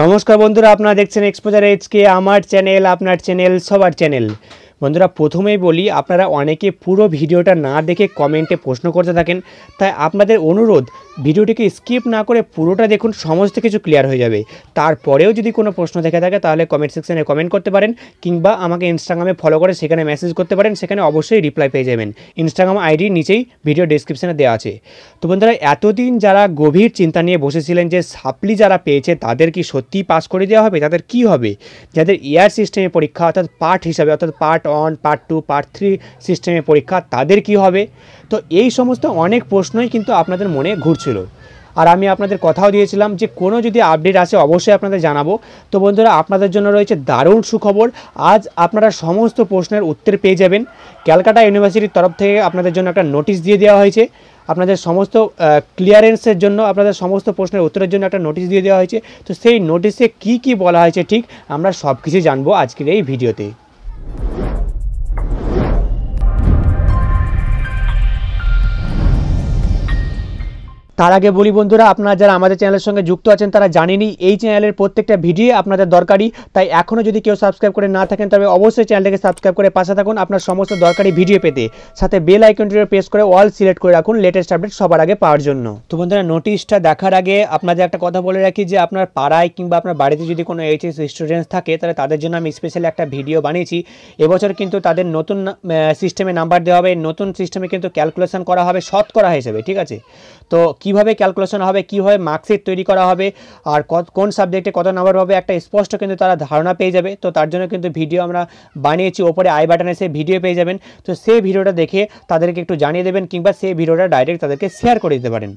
নমস্কার বন্ধুরা আপনারা দেখছেন এক্সপোজারেটস কে আমার চ্যানেল আপনার চ্যানেল সবার চ্যানেল বন্ধুরা প্রথমেই বলি আপনারা অনেকে পুরো ভিডিওটা না দেখে কমেন্টে প্রশ্ন করতে থাকেন তাই আপনাদের অনুরোধ ভিডিওটিকে স্কিপ না করে পুরোটা দেখুন সমস্ত কিছু ক্লিয়ার হয়ে যাবে তারপরেও যদি কোনো প্রশ্ন থেকে থাকে তাহলে কমেন্ট সেকশানে কমেন্ট করতে পারেন কিংবা আমাকে ইনস্টাগ্রামে ফলো করে সেখানে মেসেজ করতে পারেন সেখানে অবশ্যই রিপ্লাই পেয়ে যাবেন ইনস্টাগ্রাম আইডি নিচেই ভিডিও ডিসক্রিপশানে দেওয়া আছে তো বন্ধুরা এতদিন যারা গভীর চিন্তা নিয়ে বসেছিলেন যে সাপ্লি যারা পেয়েছে তাদের কি সত্যিই পাস করে দেওয়া হবে তাদের কি হবে যাদের ইয়ার সিস্টেমে পরীক্ষা অর্থাৎ পার্ট হিসাবে অর্থাৎ part one part two part three সিস্টেমে পরীক্ষা তাদের কি হবে তো এই সমস্ত অনেক প্রশ্নই কিন্তু আপনাদের মনে ঘুরছিল আর আমি আপনাদের কথাও দিয়েছিলাম যে কোনো যদি আপডেট আসে অবশ্যই আপনাদের জানাবো তো বন্ধুরা আপনাদের জন্য রয়েছে দারুণ সুখবর আজ আপনারা সমস্ত প্রশ্নের উত্তর পেয়ে যাবেন ক্যালকাটা ইউনিভার্সিটির তরফ থেকে আপনাদের জন্য একটা নোটিশ দিয়ে দেওয়া হয়েছে আপনাদের সমস্ত ক্লিয়ারেন্সের জন্য আপনাদের সমস্ত প্রশ্নের উত্তরের জন্য একটা নোটিশ দিয়ে দেওয়া হয়েছে তো সেই নোটিশে কি কি বলা হয়েছে ঠিক আমরা সব কিছু জানবো আজকের এই ভিডিওতে তার আগে বলি বন্ধুরা আপনারা যারা আমাদের চ্যানেলের সঙ্গে যুক্ত আছেন তারা জানেনি এই চ্যানেলের প্রত্যেকটা ভিডিও আপনাদের দরকারি তাই এখনও যদি কেউ সাবস্ক্রাইব করে না থাকেন তবে অবশ্যই চ্যানেলটাকে সাবস্ক্রাইব করে পাশে থাকুন আপনার সমস্ত দরকারি ভিডিও পেতে সাথে বেল আইকনটিও প্রেস করে অল সিলেক্ট করে রাখুন লেটেস্ট আপডেট সবার আগে পাওয়ার জন্য তো বন্ধুরা নোটিশটা দেখার আগে আপনাদের একটা কথা বলে রাখি যে আপনার পাড়ায় কিংবা আপনার বাড়িতে যদি কোনো এইচএস স্টুডেন্টস থাকে তাহলে তাদের জন্য আমি স্পেশালি একটা ভিডিও বানিয়েছি এবছর কিন্তু তাদের নতুন সিস্টেমে নাম্বার দেওয়া হবে নতুন সিস্টেমে কিন্তু ক্যালকুলেশন করা হবে শতকরা হিসেবে ঠিক আছে তো কিভাবে ক্যালকুলেশন হবে কীভাবে মার্কশিট তৈরি করা হবে আর কোন সাবজেক্টে কত নাম্বার হবে একটা স্পষ্ট কিন্তু তারা ধারণা পেয়ে যাবে তো তার জন্য কিন্তু ভিডিও আমরা বানিয়েছি ওপরে আই বাটনে সেই ভিডিও পেয়ে যাবেন তো সেই ভিডিওটা দেখে তাদেরকে একটু জানিয়ে দেবেন কিংবা সেই ভিডিওটা ডাইরেক্ট তাদেরকে শেয়ার করে দিতে পারেন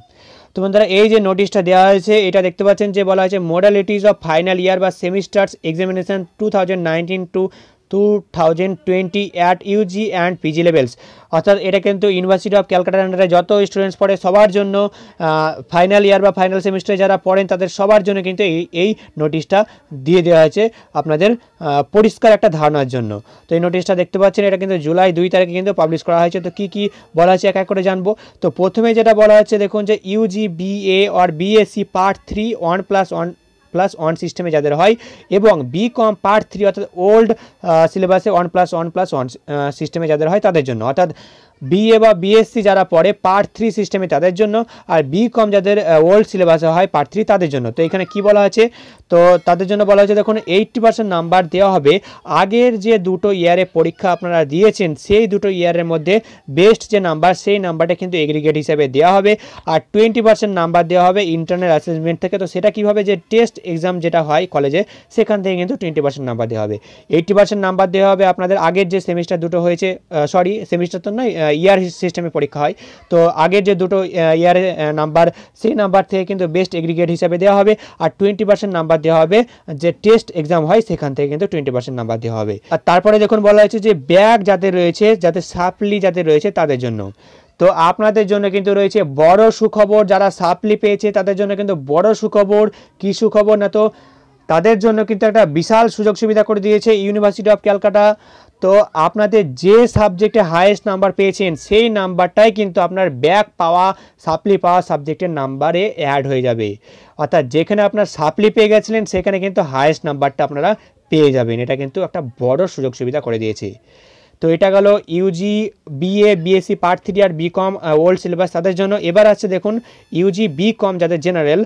তো বন্ধুরা এই যে নোটিশটা দেওয়া হয়েছে এটা দেখতে পাচ্ছেন যে বলা হয়েছে মোডালিটিস অফ ফাইনাল ইয়ার বা semesters examination two thousand nineteen to two thousand twenty at UG and PG levels অর্থাৎ এটা কিন্তু ইউনিভার্সিটি অফ ক্যালকাটার আন্ডারে যত স্টুডেন্টস পড়ে সবার জন্য ফাইনাল ইয়ার বা ফাইনাল সেমিস্টারে যারা পড়েন তাদের সবার জন্য কিন্তু এই এই নোটিশটা দিয়ে দেওয়া হয়েছে আপনাদের পরিষ্কার একটা ধারণার জন্য তো এই নোটিশটা দেখতে পাচ্ছেন এটা কিন্তু জুলাই দুই তারিখে কিন্তু পাবলিশ করা হয়েছে তো কী কী বলা হয়েছে এক এক করে জানবো তো প্রথমে যেটা বলা হচ্ছে দেখুন যে UG BA or BSc part three one plus one plus one সিস্টেমে যাদের হয় এবং বি কম পার্ট থ্রি অর্থাৎ ওল্ড সিলেবাসে one plus one plus one সিস্টেমে যাদের হয় তাদের জন্য অর্থাৎ বিএ বা বিএসসি যারা পড়ে পার্ট থ্রি সিস্টেমে তাদের জন্য আর বি কম যাদের ওল্ড সিলেবাসে হয় পার্ট থ্রি তাদের জন্য তো এখানে কি বলা হয়েছে তো তাদের জন্য বলা হয়েছে দেখুন এইটটি পার্সেন্ট নাম্বার দেওয়া হবে আগের যে দুটো ইয়ারে পরীক্ষা আপনারা দিয়েছেন সেই দুটো ইয়ারের মধ্যে বেস্ট যে নাম্বার সেই নাম্বারটা কিন্তু এগ্রিগেট হিসাবে দেওয়া হবে আর টোয়েন্টি পার্সেন্ট নাম্বার দেওয়া হবে ইন্টারনাল অ্যাসেসমেন্ট থেকে তো সেটা কীভাবে যে টেস্ট এক্সাম যেটা হয় কলেজে সেখান থেকে কিন্তু টোয়েন্টি পার্সেন্ট নাম্বার দেওয়া হবে এইটটি পার্সেন্ট নাম্বার দেওয়া হবে আপনাদের আগের যে সেমিস্টার দুটো হয়েছে সরি সেমিস্টার তো নয় ইয়ার সিস্টেমে e পরীক্ষা হয় তো আগের যে দুটো ইয়ারের নাম্বার e সেই নাম্বার থেকে কিন্তু বেস্ট এগ্রিগেট হিসাবে দেওয়া হবে আর টোয়েন্টি পার্সেন্ট নাম্বার দেওয়া হবে যে টেস্ট এক্সাম হয় সেখান থেকে কিন্তু টোয়েন্টি পার্সেন্ট নাম্বার দেওয়া হবে আর তারপরে দেখুন বলা হয়েছে যে ব্যাগ যাদের রয়েছে যাদের সাপলি যাদের রয়েছে তাদের জন্য তো আপনাদের জন্য কিন্তু রয়েছে বড় সুখবর যারা সাপলি পেয়েছে তাদের জন্য কিন্তু বড় সুখবর কী সুখবর না তো তাদের জন্য কিন্তু একটা বিশাল সুযোগ সুবিধা করে দিয়েছে ইউনিভার্সিটি অফ ক্যালকাটা তো আপনাদের যে সাবজেক্টে হায়েস্ট নাম্বার পেয়েছেন সেই নাম্বারটাই কিন্তু আপনার ব্যাক পাওয়া সাপ্লি পাওয়া সাবজেক্টের নাম্বারে অ্যাড হয়ে যাবে অর্থাৎ যেখানে আপনার সাপ্লি পেয়ে গেছিলেন সেখানে কিন্তু হায়েস্ট নাম্বারটা আপনারা পেয়ে যাবেন এটা কিন্তু একটা বড় সুযোগ সুবিধা করে দিয়েছে তো এটা গেল UG BA BSc part three আর বিকম ওল্ড সিলেবাস তাদের জন্য এবার আছে দেখুন ইউজি বিকম যাদের জেনারেল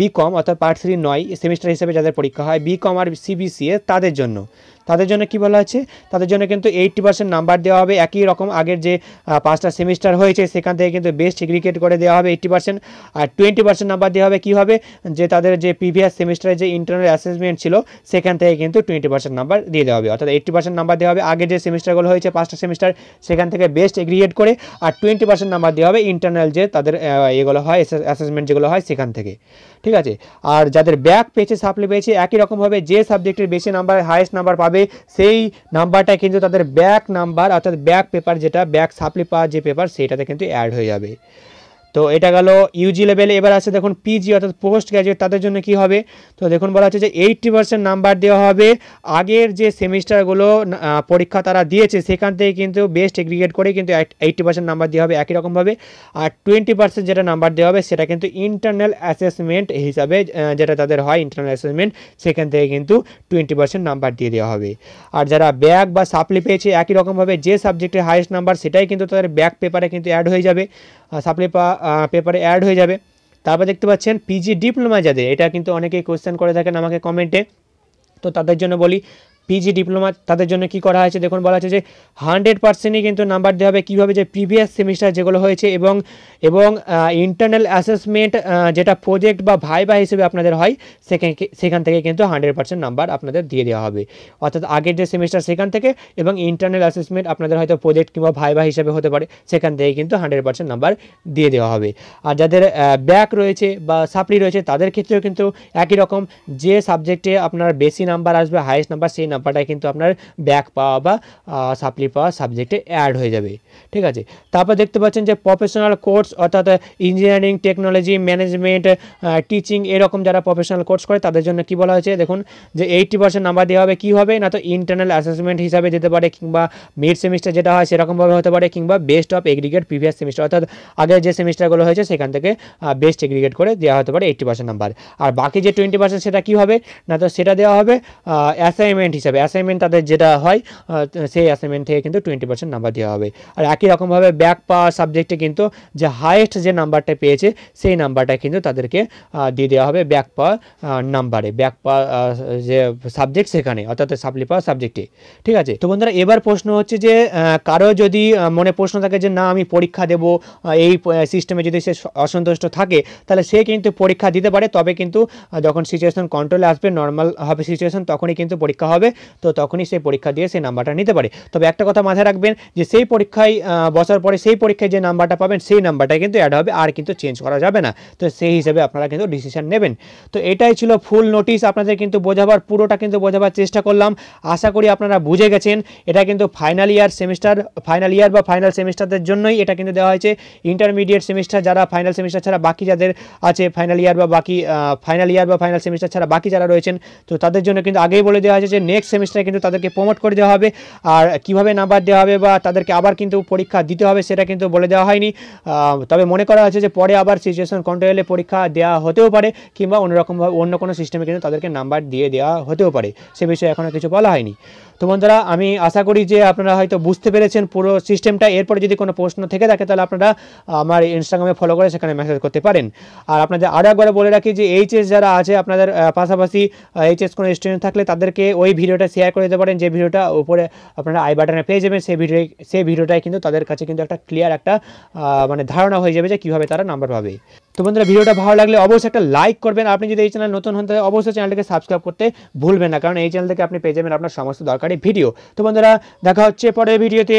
বিকম অর্থাৎ পার্ট থ্রি নয় সেমিস্টার হিসেবে যাদের পরীক্ষা হয় বিকম আর সিবিসিএ তাদের জন্য তাদের জন্য কি বলা হয়েছে তাদের জন্য কিন্তু এইটটি পার্সেন্ট নাম্বার দেওয়া হবে একই রকম আগের যে পাঁচটা সেমিস্টার হয়েছে সেখান থেকে কিন্তু বেস্ট ক্রিকেট করে দেওয়া হবে এইটটি পার্সেন্ট আর টোয়েন্টি পার্সেন্ট নাম্বার দেওয়া হবে কি হবে যে তাদের যে প্রিভিয়াস সেমিস্টারে যে ইন্টারনাল অ্যাসেসমেন্ট ছিল সেখান থেকে কিন্তু টোয়েন্টি পার্সেন্ট নাম্বার দিয়ে দেওয়া হবে অর্থাৎ এইটটি পার্সেন্ট নাম্বার দেওয়া হবে আগে যে সেমিস্টারগুলো হয়েছে পাঁচটা সেমিস্টার সেখান থেকে বেস্ট এগ্রিগেট করে আর টোয়েন্টি পার্সেন্ট নাম্বার দেওয়া হবে ইন্টারনাল যে তাদের এগুলো হয় অ্যাসেসমেন্ট যেগুলো হয় সেখান থেকে ঠিক আছে আর যাদের ব্যাক পেয়েছে সাপ্লি পেয়েছে একই রকমভাবে যে সাবজেক্টের বেশি নাম্বার হায়েস্ট নাম্বার পাবে হবে সেই নাম্বারটা কিন্তু তাদের ব্যাক নাম্বার অর্থাৎ ব্যাক পেপার যেটা ব্যাক সাপ্লি পাওয়ার যে পেপার সেটাতে কিন্তু অ্যাড হয়ে যাবে তো এটা গেল ইউজি লেভেলে এবার আছে দেখুন পিজি অর্থাৎ পোস্ট গ্র্যাজুয়েট তাদের জন্য কি হবে তো দেখুন বলা হচ্ছে যে এইটটি পার্সেন্ট নাম্বার দেওয়া হবে আগের যে সেমিস্টারগুলো পরীক্ষা তারা দিয়েছে সেখান থেকে কিন্তু বেস্ট এগ্রিগেট করে কিন্তু এইটটি পার্সেন্ট নাম্বার দেওয়া হবে একই রকমভাবে আর টোয়েন্টি পার্সেন্ট যেটা নাম্বার দেওয়া হবে সেটা কিন্তু ইন্টারনাল অ্যাসেসমেন্ট হিসাবে যেটা তাদের হয় ইন্টারনাল অ্যাসেসমেন্ট সেখান থেকে কিন্তু টোয়েন্টি পার্সেন্ট নাম্বার দিয়ে দেওয়া হবে আর যারা ব্যাক বা সাপ্লি পেয়েছে একই রকমভাবে যে সাবজেক্টের হায়েস্ট নাম্বার সেটাই কিন্তু তাদের ব্যাক পেপারে কিন্তু অ্যাড হয়ে যাবে সাপ্লি পা পেপারে অ্যাড হয়ে যাবে তারপর দেখতে পাচ্ছেন পিজি ডিপ্লোমা যাদের এটা কিন্তু অনেকেই কোয়েশ্চেন করে থাকেন আমাকে কমেন্টে তো তাদের জন্য বলি পিজি ডিপ্লোমা তাদের জন্য কি করা হয়েছে দেখুন বলা হচ্ছে যে হান্ড্রেড পার্সেন্টই কিন্তু নাম্বার দেওয়া হবে কীভাবে যে প্রিভিয়াস সেমিস্টার যেগুলো হয়েছে এবং এবং ইন্টারনাল অ্যাসেসমেন্ট যেটা প্রজেক্ট বা ভাইবা হিসেবে আপনাদের হয় সেখান সেখান থেকে কিন্তু হান্ড্রেড পার্সেন্ট নাম্বার আপনাদের দিয়ে দেওয়া হবে অর্থাৎ আগের যে সেমিস্টার সেখান থেকে এবং ইন্টারনাল অ্যাসেসমেন্ট আপনাদের হয়তো প্রজেক্ট কিংবা ভাইবা হিসেবে হতে পারে সেখান থেকে কিন্তু হান্ড্রেড পার্সেন্ট নাম্বার দিয়ে দেওয়া হবে আর যাদের ব্যাক রয়েছে বা সাপ্লি রয়েছে তাদের ক্ষেত্রেও কিন্তু একই রকম যে সাবজেক্টে আপনার বেশি নাম্বার আসবে হায়েস্ট নাম্বার সেই নাম্বারটা কিন্তু আপনার ব্যাক পাওয়া বা সাপ্লি পাওয়া সাবজেক্টে অ্যাড হয়ে যাবে ঠিক আছে তারপর দেখতে পাচ্ছেন যে প্রফেশনাল কোর্স অর্থাৎ ইঞ্জিনিয়ারিং টেকনোলজি ম্যানেজমেন্ট টিচিং এরকম যারা প্রফেশনাল কোর্স করে তাদের জন্য কি বলা হয়েছে দেখুন যে এইটটি পার্সেন্ট নাম্বার দেওয়া হবে কী হবে না তো ইন্টারনাল অ্যাসেসমেন্ট হিসাবে যেতে পারে কিংবা মিড সেমিস্টার যেটা হয় সেরকমভাবে হতে পারে কিংবা best of aggregate previous semester অর্থাৎ আগের যে সেমিস্টারগুলো হয়েছে সেখান থেকে বেস্ট এগ্রিগেট করে দেওয়া হতে পারে এইটটি পার্সেন্ট নাম্বার আর বাকি যে টোয়েন্টি পার্সেন্ট সেটা কী হবে না তো সেটা দেওয়া হবে অ্যাসাইনমেন্ট হিসাবে হিসাবে অ্যাসাইনমেন্ট তাদের যেটা হয় সেই অ্যাসাইনমেন্ট থেকে কিন্তু টোয়েন্টি পার্সেন্ট নাম্বার দেওয়া হবে আর একই রকমভাবে ব্যাক পাওয়ার সাবজেক্টে কিন্তু যে হাইয়েস্ট যে নাম্বারটা পেয়েছে সেই নাম্বারটা কিন্তু তাদেরকে দিয়ে দেওয়া হবে ব্যাক পাওয়ার নাম্বারে ব্যাক পাওয়ার যে সাবজেক্ট সেখানে অর্থাৎ সাপ্লি পাওয়ার সাবজেক্টে ঠিক আছে তো বন্ধুরা এবার প্রশ্ন হচ্ছে যে কারো যদি মনে প্রশ্ন থাকে যে না আমি পরীক্ষা দেব এই সিস্টেমে যদি সে অসন্তুষ্ট থাকে তাহলে সে কিন্তু পরীক্ষা দিতে পারে তবে কিন্তু যখন সিচুয়েশন কন্ট্রোলে আসবে নর্মাল হবে সিচুয়েশন তখনই কিন্তু পরীক্ষা হবে তো তখনই সেই পরীক্ষা দিয়ে সেই নাম্বারটা নিতে পারে তবে একটা কথা মাথায় রাখবেন যে সেই পরীক্ষায় বসার পরে সেই পরীক্ষায় যে নাম্বারটা পাবেন সেই নাম্বারটা কিন্তু অ্যাড হবে আর কিন্তু চেঞ্জ করা যাবে না তো সেই হিসেবে আপনারা কিন্তু ডিসিশন নেবেন তো এটাই ছিল ফুল নোটিশ আপনাদের কিন্তু বোঝাবার পুরোটা কিন্তু বোঝাবার চেষ্টা করলাম আশা করি আপনারা বুঝে গেছেন এটা কিন্তু final year semester final year বা ফাইনাল সেমিস্টারদের জন্যই এটা কিন্তু দেওয়া হয়েছে ইন্টারমিডিয়েট সেমিস্টার যারা ফাইনাল সেমিস্টার ছাড়া বাকি যাদের আছে ফাইনাল ইয়ার বা বাকি ফাইনাল ইয়ার বা ফাইনাল সেমিস্টার ছাড়া বাকি যারা রয়েছেন তো তাদের জন্য কিন্তু আগেই বলে দেওয়া হয়েছে যে নেক্সট নেক্সট সেমিস্টারে কিন্তু তাদেরকে প্রমোট করে দেওয়া হবে আর কিভাবে নাম্বার দেওয়া হবে বা তাদেরকে আবার কিন্তু পরীক্ষা দিতে হবে সেটা কিন্তু বলে দেওয়া হয়নি তবে মনে করা হচ্ছে যে পরে আবার সিচুয়েশন কন্ট্রোলে পরীক্ষা দেওয়া হতেও পারে কিংবা অন্যরকমভাবে অন্য কোনো সিস্টেমে কিন্তু তাদেরকে নাম্বার দিয়ে দেওয়া হতেও পারে সে বিষয়ে এখনও কিছু বলা হয়নি তো বন্ধুরা আমি আশা করি যে আপনারা হয়তো বুঝতে পেরেছেন পুরো সিস্টেমটা এরপরে যদি কোনো প্রশ্ন থেকে থাকে তাহলে আপনারা আমার ইনস্টাগ্রামে ফলো করে সেখানে মেসেজ করতে পারেন আর আপনাদের আরও একবার বলে রাখি যে এইচএস যারা আছে আপনাদের পাশাপাশি এইচএস কোনো স্টুডেন্ট থাকলে তাদেরকে ওই ভিডিওটা শেয়ার করে দিতে পারেন যে ভিডিওটা উপরে আপনারা আই বাটনে পেয়ে যাবেন সেই ভিডিও সেই ভিডিওটাই কিন্তু তাদের কাছে কিন্তু একটা ক্লিয়ার একটা মানে ধারণা হয়ে যাবে যে কীভাবে তারা নাম্বার পাবে তো বন্ধুরা ভিডিওটা ভালো লাগলে অবশ্যই একটা লাইক করবেন আপনি যদি এই চ্যানেল নতুন হন তাহলে অবশ্যই চ্যানেলটাকে সাবস্ক্রাইব করতে ভুলবেন না কারণ এই চ্যানেল থেকে আপনি পেয়ে যাবেন আপনার সমস্ত দরকারি ভিডিও তো বন্ধুরা দেখা হচ্ছে পরের ভিডিওতে